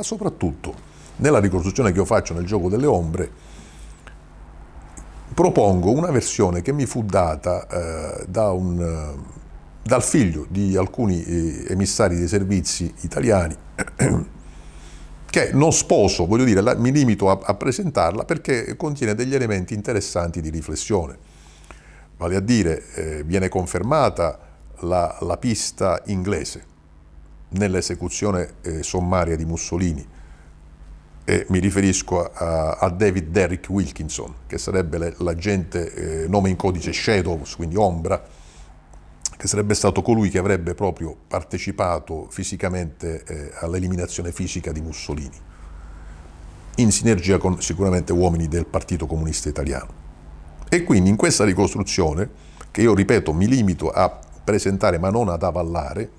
ma soprattutto nella ricostruzione che io faccio nel gioco delle ombre propongo una versione che mi fu data eh, da un, eh, dal figlio di alcuni eh, emissari dei servizi italiani che non sposo, voglio dire, la, mi limito a, a presentarla perché contiene degli elementi interessanti di riflessione. Vale a dire, eh, viene confermata la, la pista inglese, nell'esecuzione eh, sommaria di Mussolini, e mi riferisco a, a David Derrick Wilkinson, che sarebbe l'agente, eh, nome in codice Shadows, quindi Ombra, che sarebbe stato colui che avrebbe proprio partecipato fisicamente eh, all'eliminazione fisica di Mussolini, in sinergia con sicuramente uomini del Partito Comunista Italiano. E quindi in questa ricostruzione, che io ripeto mi limito a presentare ma non ad avallare,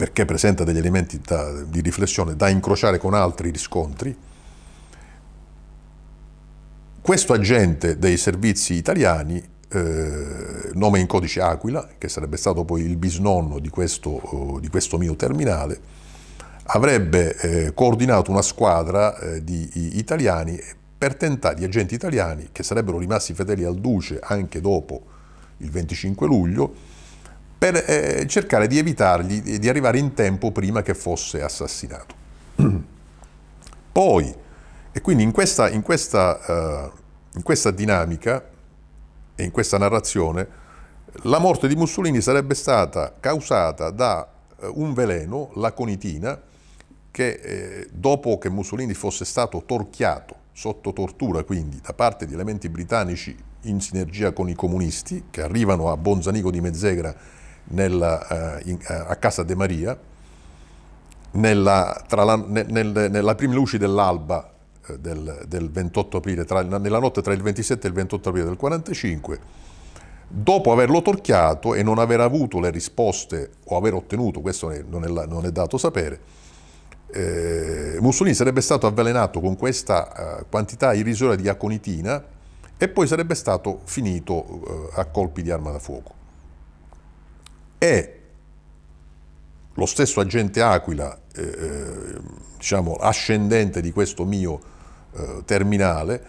perché presenta degli elementi da, di riflessione da incrociare con altri riscontri, questo agente dei servizi italiani, eh, nome in codice Aquila, che sarebbe stato poi il bisnonno di questo, eh, di questo mio terminale, avrebbe eh, coordinato una squadra eh, di italiani per tentare, di agenti italiani che sarebbero rimasti fedeli al Duce anche dopo il 25 luglio, per eh, cercare di evitargli di arrivare in tempo prima che fosse assassinato. Poi, e quindi in questa, in questa, uh, in questa dinamica e in questa narrazione, la morte di Mussolini sarebbe stata causata da eh, un veleno, la conitina, che eh, dopo che Mussolini fosse stato torchiato, sotto tortura quindi, da parte di elementi britannici in sinergia con i comunisti, che arrivano a Bonzanico di Mezzegra nella, uh, in, uh, a casa De Maria, nella, la, nel, nella prima luce dell'alba uh, del, del, 28 aprile, tra, nella notte tra il 27 e il 28 aprile del 45, dopo averlo torchiato e non aver avuto le risposte o aver ottenuto, questo non è, non è dato sapere, eh, Mussolini sarebbe stato avvelenato con questa eh, quantità irrisoria di aconitina e poi sarebbe stato finito eh, a colpi di arma da fuoco e lo stesso agente Aquila, eh, eh, diciamo ascendente di questo mio eh, terminale,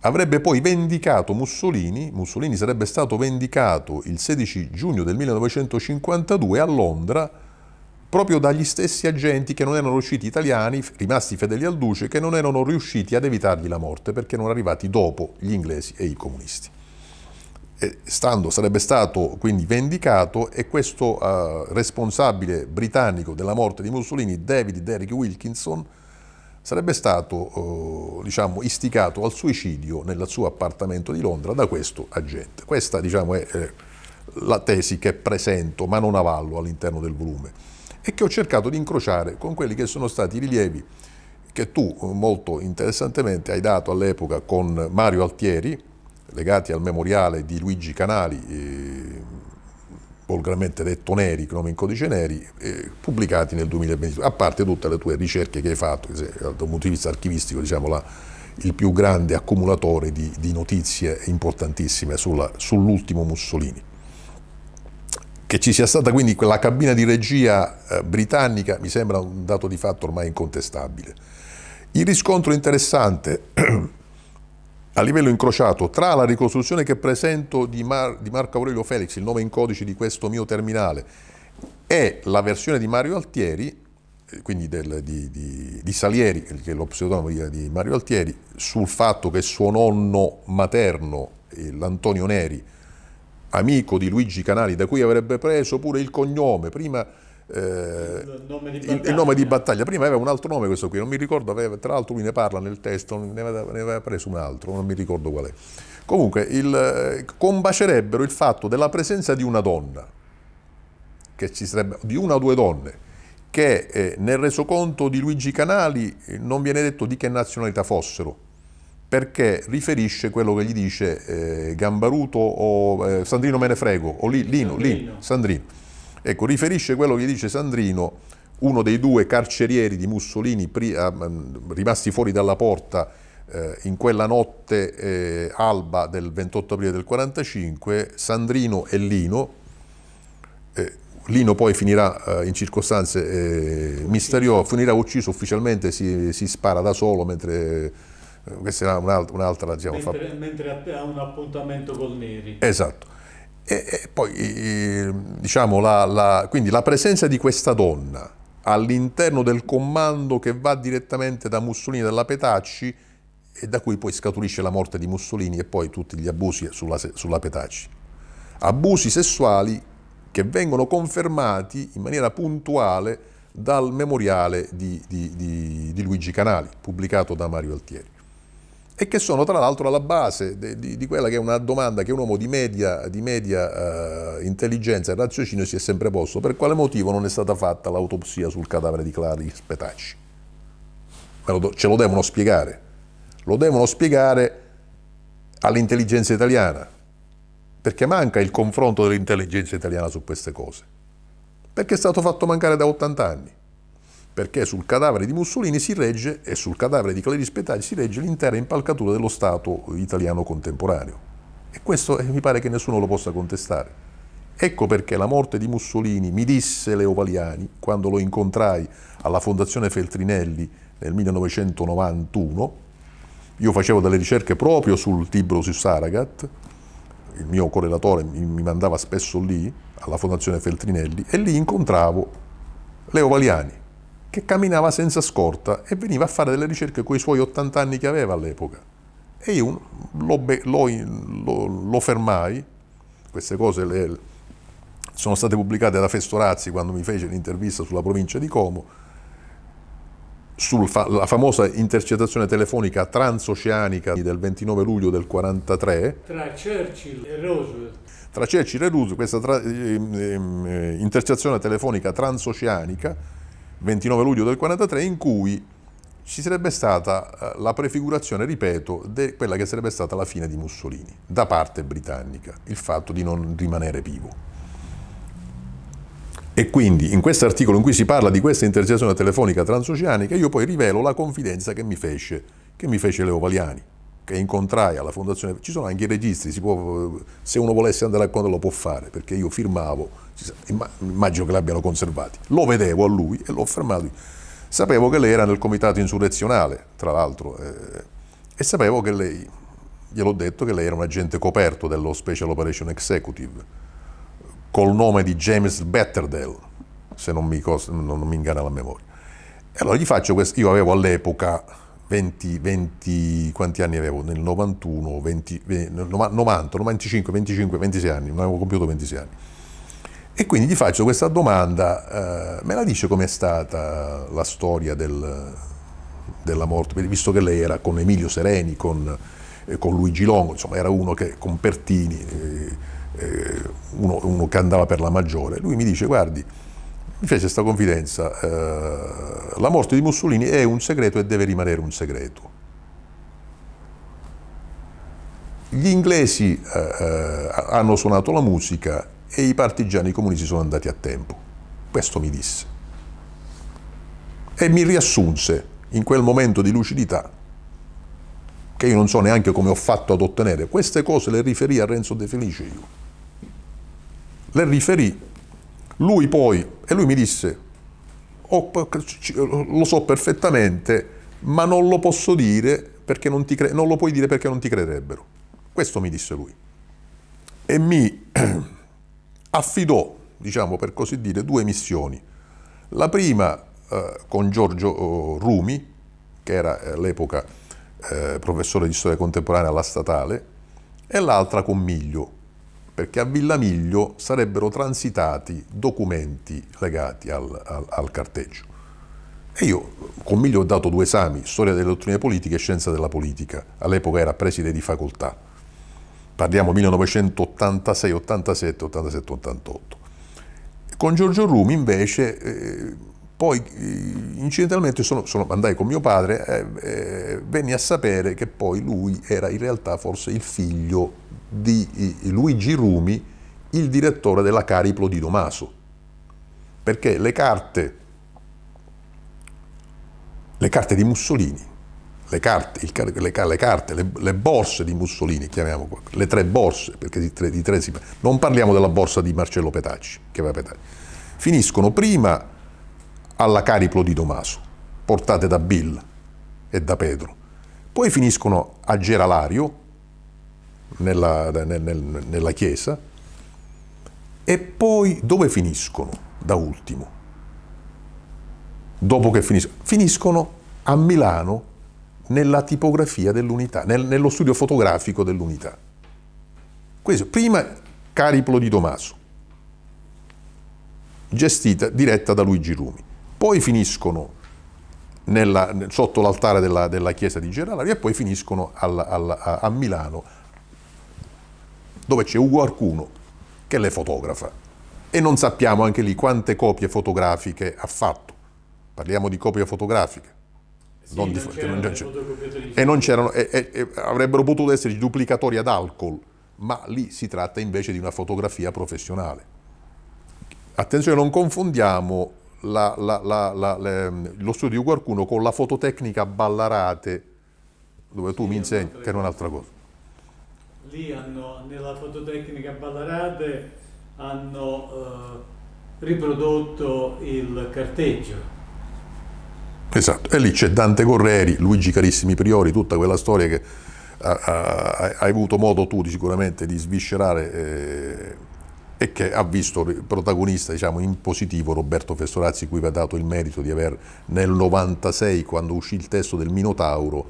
avrebbe poi vendicato Mussolini, Mussolini sarebbe stato vendicato il 16 giugno del 1952 a Londra proprio dagli stessi agenti che non erano riusciti italiani, rimasti fedeli al duce, che non erano riusciti ad evitargli la morte perché erano arrivati dopo gli inglesi e i comunisti stando, sarebbe stato quindi vendicato e questo eh, responsabile britannico della morte di Mussolini, David Derrick Wilkinson, sarebbe stato eh, diciamo, istigato al suicidio nel suo appartamento di Londra da questo agente. Questa diciamo, è eh, la tesi che presento, ma non avallo all'interno del volume, e che ho cercato di incrociare con quelli che sono stati i rilievi che tu molto interessantemente hai dato all'epoca con Mario Altieri, legati al memoriale di Luigi Canali, eh, volgarmente detto Neri, nome in codice Neri, eh, pubblicati nel 2022, a parte tutte le tue ricerche che hai fatto, che sei, dal punto di vista archivistico diciamo, la, il più grande accumulatore di, di notizie importantissime sull'ultimo Mussolini. Che ci sia stata quindi quella cabina di regia eh, britannica mi sembra un dato di fatto ormai incontestabile. Il riscontro interessante a livello incrociato tra la ricostruzione che presento di, Mar di, Marco Aurelio Felix, il nome in codice di questo mio terminale, e la versione di Mario Altieri, eh, quindi del, di, di, di, Salieri, che è lo pseudonimo di, Mario Altieri, sul fatto che suo nonno materno, eh, l'Antonio Neri, amico di Luigi Canali, da cui avrebbe preso pure il cognome, prima eh, il, nome il, nome di battaglia. Prima aveva un altro nome questo qui, non mi ricordo, aveva, tra l'altro lui ne parla nel testo, ne aveva, ne aveva, preso un altro, non mi ricordo qual è. Comunque, il, combacerebbero il fatto della presenza di una donna, che ci sarebbe, di una o due donne, che eh, nel resoconto di Luigi Canali eh, non viene detto di che nazionalità fossero, perché riferisce quello che gli dice eh, Gambaruto o eh, Sandrino Menefrego, o Lino, Lino, Lino Sandrino Ecco, riferisce quello che dice Sandrino, uno dei due carcerieri di Mussolini ah, mm, rimasti fuori dalla porta eh, in quella notte eh, alba del 28 aprile del 1945, Sandrino e Lino, eh, Lino poi finirà eh, in circostanze eh, misteriose, finirà ucciso ufficialmente, si, si, spara da solo mentre eh, questa è un'altra, un'altra diciamo, mentre, fa... mentre ha un appuntamento col Neri. Esatto. E, e poi, e, diciamo, la, la, quindi la presenza di questa donna all'interno del comando che va direttamente da Mussolini e dalla Petacci e da cui poi scaturisce la morte di Mussolini e poi tutti gli abusi sulla, sulla Petacci. Abusi sessuali che vengono confermati in maniera puntuale dal memoriale di, di, di, di Luigi Canali, pubblicato da Mario Altieri e che sono tra l'altro alla base di, di, quella che è una domanda che un uomo di media, di media eh, intelligenza e raziocinio si è sempre posto. Per quale motivo non è stata fatta l'autopsia sul cadavere di Clari Spetacci? Lo, ce lo devono spiegare. Lo devono spiegare all'intelligenza italiana, perché manca il confronto dell'intelligenza italiana su queste cose. Perché è stato fatto mancare da 80 anni perché sul cadavere di Mussolini si regge e sul cadavere di Clarice Petagli si regge l'intera impalcatura dello Stato italiano contemporaneo. E questo eh, mi pare che nessuno lo possa contestare. Ecco perché la morte di Mussolini, mi disse Leo Valiani, quando lo incontrai alla Fondazione Feltrinelli nel 1991, io facevo delle ricerche proprio sul libro su Saragat, il mio correlatore mi mandava spesso lì, alla Fondazione Feltrinelli, e lì incontravo Leo Valiani, che camminava senza scorta e veniva a fare delle ricerche con i suoi 80 anni che aveva all'epoca. E io lo, lo, lo, lo fermai, queste cose le, sono state pubblicate da Festorazzi quando mi fece l'intervista sulla provincia di Como, sulla fa- famosa intercettazione telefonica transoceanica del 29 luglio del 1943. Tra Churchill e Roosevelt. Tra Churchill e Roosevelt, questa tra- eh, eh, intercettazione telefonica transoceanica 29 luglio del 43, in cui ci sarebbe stata eh, la prefigurazione, ripeto, di quella che sarebbe stata la fine di Mussolini da parte britannica, il fatto di non rimanere vivo. E quindi in questo articolo in cui si parla di questa intercettazione telefonica transoceanica, io poi rivelo la confidenza che mi fece, che mi fece Leo Valiani che incontrai alla fondazione, ci sono anche i registri, può, se uno volesse andare a conto lo può fare, perché io firmavo, immagino che l'abbiano conservati, lo vedevo a lui e l'ho fermato. Sapevo che lei era nel comitato insurrezionale, tra l'altro, eh, e sapevo che lei, gliel'ho detto, che lei era un agente coperto dello Special Operation Executive, col nome di James Betterdell, se non mi, non mi inganna la memoria. E allora gli faccio questo, io avevo all'epoca 20, 20, quanti anni avevo? Nel 91, 20, 90, 95, 25, 26 anni, non avevo compiuto 26 anni. E quindi gli faccio questa domanda, eh, me la dice com'è stata la storia del, della morte, visto che lei era con Emilio Sereni, con, eh, con Luigi Longo, insomma era uno che con Pertini, eh, eh uno, uno che andava per la maggiore, lui mi dice guardi, mi fece questa confidenza, eh, la morte di Mussolini è un segreto e deve rimanere un segreto. Gli inglesi eh, eh, hanno suonato la musica e i partigiani comunisti sono andati a tempo, questo mi disse. E mi riassunse in quel momento di lucidità che io non so neanche come ho fatto ad ottenere, queste cose le riferì a Renzo De Felice io. Le riferì lui poi, e lui mi disse, oh, lo so perfettamente, ma non lo posso dire perché non, ti non lo puoi dire perché non ti crederebbero. Questo mi disse lui. E mi affidò, diciamo per così dire, due missioni. La prima eh, con Giorgio eh, Rumi, che era eh, all'epoca eh, professore di storia contemporanea alla statale, e l'altra con Miglio, perché a Villamiglio sarebbero transitati documenti legati al, al, al carteggio. E io con Miglio ho dato due esami, storia delle dottrine politiche e scienza della politica, all'epoca era preside di facoltà, parliamo 1986, 87, 87, 88. Con Giorgio Rumi invece, eh, poi eh, incidentalmente sono, sono, andai con mio padre, eh, eh venni a sapere che poi lui era in realtà forse il figlio di eh, Luigi Rumi, il direttore della Cariplo di Domaso, perché le carte, le carte di Mussolini, le carte, il, le, le, carte le, borse di Mussolini, chiamiamo qua, le tre borse, perché di tre, di tre si non parliamo della borsa di Marcello Petacci, che va a Petacci, finiscono prima alla Cariplo di Domaso, portate da Bill e da Pedro, poi finiscono a Geralario, nella, nel, nel, nella Chiesa e poi dove finiscono da ultimo? Dopo che finiscono? Finiscono a Milano nella tipografia dell'unità, nel, nello studio fotografico dell'unità. Questo, prima Cariplo di Tomaso, gestita, diretta da Luigi Rumi. Poi finiscono nella, sotto l'altare della, della, chiesa di Geralari e poi finiscono alla, alla, a Milano dove c'è qualcuno che le fotografa e non sappiamo anche lì quante copie fotografiche ha fatto. Parliamo di copie fotografiche. Sì, non non di, non e non c'erano, e, e, e avrebbero potuto essere duplicatori ad alcol, ma lì si tratta invece di una fotografia professionale. Attenzione, non confondiamo la, la, la, le, lo studio di qualcuno con la fototecnica Ballarate, dove tu mi insegni, che è un'altra cosa lì hanno, nella fototecnica Ballarade hanno eh, riprodotto il carteggio. Esatto, e lì c'è Dante Correri, Luigi Carissimi Priori, tutta quella storia che hai avuto modo tu di, sicuramente di sviscerare eh, e che ha visto protagonista diciamo, in positivo Roberto Festorazzi, cui va dato il merito di aver nel 96, quando uscì il testo del Minotauro,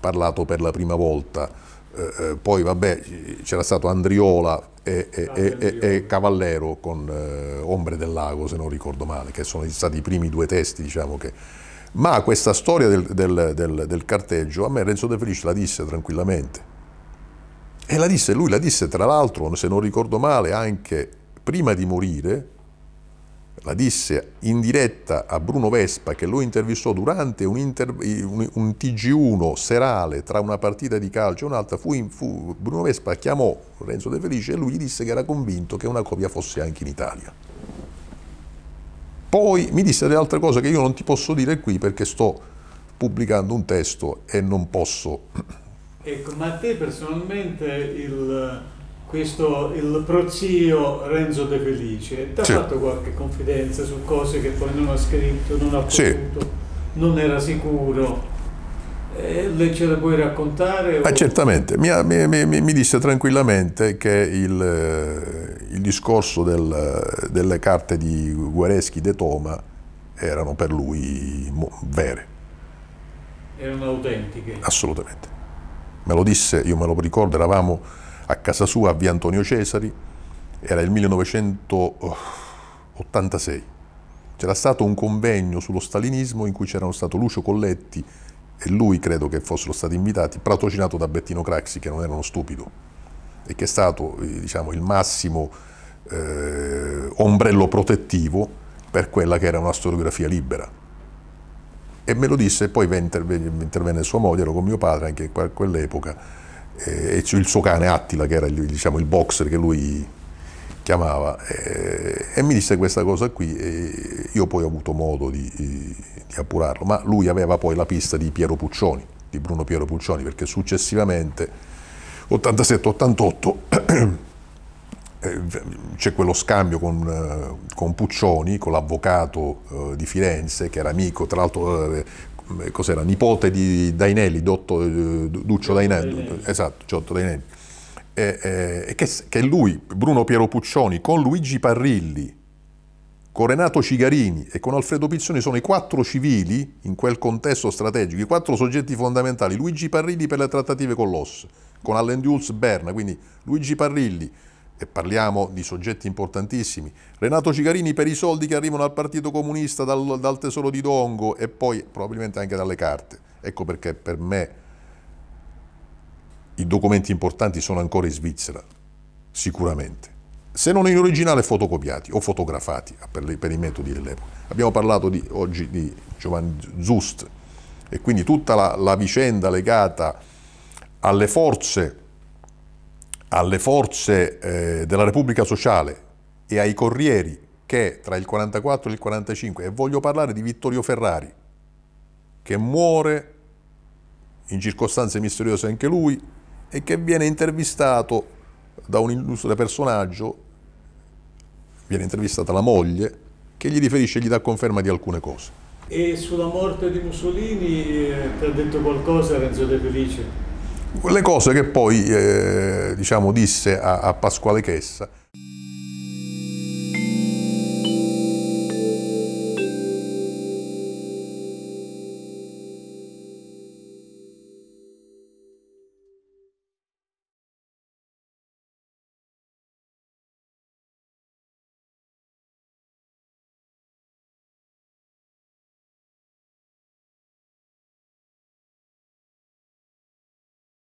parlato per la prima volta eh, eh, poi vabbè c'era stato Andriola e, e, e, e Cavallero con eh, Ombre del Lago, se non ricordo male, che sono stati i primi due testi, diciamo che... Ma questa storia del, del, del, del carteggio a me Renzo De Felice la disse tranquillamente. E la disse, lui la disse tra l'altro, se non ricordo male, anche prima di morire, la disse in diretta a Bruno Vespa che lo intervistò durante un, inter, un, un TG1 serale tra una partita di calcio e un'altra, fu, fu, Bruno Vespa chiamò Renzo De Felice e lui gli disse che era convinto che una copia fosse anche in Italia. Poi mi disse delle altre cose che io non ti posso dire qui perché sto pubblicando un testo e non posso... Ecco, ma a te personalmente il questo il prozio Renzo De Felice ti ha sì. fatto qualche confidenza su cose che poi non ha scritto, non ha potuto, sì. non era sicuro. Eh, le ce le puoi raccontare? Ah, o... certamente, mi, mi, mi, mi, disse tranquillamente che il, eh, il discorso del, delle carte di Guareschi De Toma erano per lui vere. Erano autentiche? Assolutamente. Me lo disse, io me lo ricordo, eravamo a casa sua a via Antonio Cesari, era il 1986. C'era stato un convegno sullo stalinismo in cui c'erano stato Lucio Colletti e lui credo che fossero stati invitati, patrocinato da Bettino Craxi, che non era uno stupido e che è stato eh, diciamo, il massimo eh, ombrello protettivo per quella che era una storiografia libera. E me lo disse, e poi intervenne, intervenne sua moglie, ero con mio padre anche a quell'epoca, e il suo cane Attila, che era il, diciamo, il boxer che lui chiamava, eh, e mi disse questa cosa qui, e io poi ho avuto modo di, di appurarlo, ma lui aveva poi la pista di Piero Puccioni, di Bruno Piero Puccioni, perché successivamente, 87-88, eh, c'è quello scambio con, eh, con Puccioni, con l'avvocato eh, di Firenze, che era amico, tra l'altro eh, eh, cos'era, nipote di Dainelli, Dotto, eh, Duccio Dainelli, Dainelli, esatto, Giotto Dainelli, e, eh, e che, che, lui, Bruno Piero Puccioni, con Luigi Parrilli, con Renato Cigarini e con Alfredo Piccioni sono i quattro civili in quel contesto strategico, i quattro soggetti fondamentali, Luigi Parrilli per le trattative con l'OS, con Allen Dulles Berna, quindi Luigi Parrilli, e parliamo di soggetti importantissimi, Renato Cigarini per i soldi che arrivano al Partito Comunista dal, dal tesoro di Dongo e poi probabilmente anche dalle carte. Ecco perché per me i documenti importanti sono ancora in Svizzera, sicuramente, se non in originale fotocopiati o fotografati ah, per, per i metodi dell'epoca. Abbiamo parlato di, oggi di Giovanni Zust e quindi tutta la, la vicenda legata alle forze alle forze eh, della Repubblica Sociale e ai corrieri che tra il 44 e il 45, e voglio parlare di Vittorio Ferrari, che muore in circostanze misteriose anche lui e che viene intervistato da un illustre personaggio, viene intervistata la moglie, che gli riferisce e gli dà conferma di alcune cose. E sulla morte di Mussolini eh, ti ha detto qualcosa Renzo De Felice? le cose che poi eh, diciamo, disse a, a Pasquale Chessa.